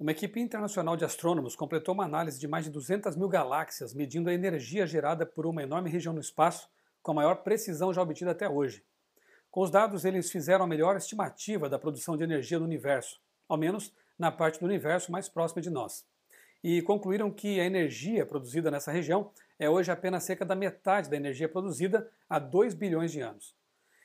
Uma equipe internacional de astrônomos completou uma análise de mais de 200 mil galáxias, medindo a energia gerada por uma enorme região no espaço com a maior precisão já obtida até hoje. Com os dados, eles fizeram a melhor estimativa da produção de energia no universo, ao menos na parte do universo mais próxima de nós. E concluíram que a energia produzida nessa região é hoje apenas cerca da metade da energia produzida há 2 bilhões de anos.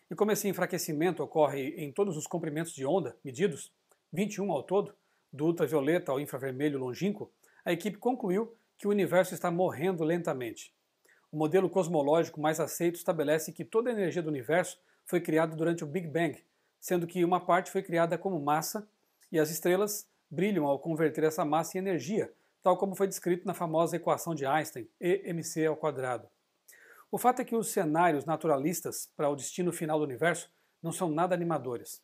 E como esse enfraquecimento ocorre em todos os comprimentos de onda medidos, 21 ao todo, do ultravioleta ao infravermelho longínquo, a equipe concluiu que o universo está morrendo lentamente. O modelo cosmológico mais aceito estabelece que toda a energia do universo foi criada durante o Big Bang, sendo que uma parte foi criada como massa e as estrelas brilham ao converter essa massa em energia, tal como foi descrito na famosa equação de Einstein, E mc ao quadrado. O fato é que os cenários naturalistas para o destino final do universo não são nada animadores.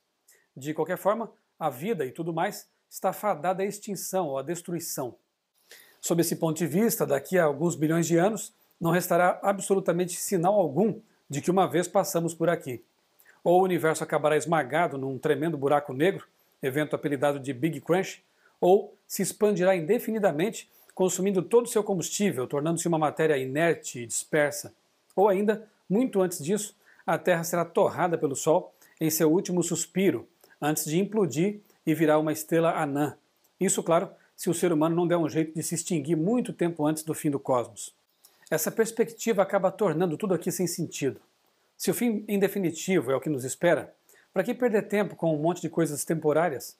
De qualquer forma, a vida e tudo mais está fadada à extinção ou à destruição. Sob esse ponto de vista, daqui a alguns bilhões de anos, não restará absolutamente sinal algum de que uma vez passamos por aqui. Ou o universo acabará esmagado num tremendo buraco negro, evento apelidado de Big Crunch, ou se expandirá indefinidamente, consumindo todo o seu combustível, tornando-se uma matéria inerte e dispersa. Ou ainda, muito antes disso, a Terra será torrada pelo Sol em seu último suspiro, antes de implodir e virar uma estrela anã. Isso, claro, se o ser humano não der um jeito de se extinguir muito tempo antes do fim do cosmos. Essa perspectiva acaba tornando tudo aqui sem sentido. Se o fim, em definitivo, é o que nos espera, para que perder tempo com um monte de coisas temporárias?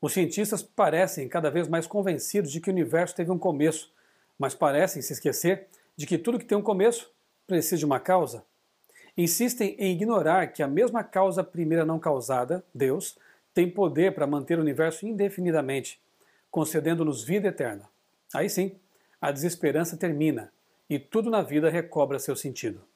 Os cientistas parecem cada vez mais convencidos de que o universo teve um começo, mas parecem se esquecer de que tudo que tem um começo precisa de uma causa. Insistem em ignorar que a mesma causa primeira não causada, Deus, tem poder para manter o universo indefinidamente, concedendo-nos vida eterna. Aí sim, a desesperança termina e tudo na vida recobra seu sentido.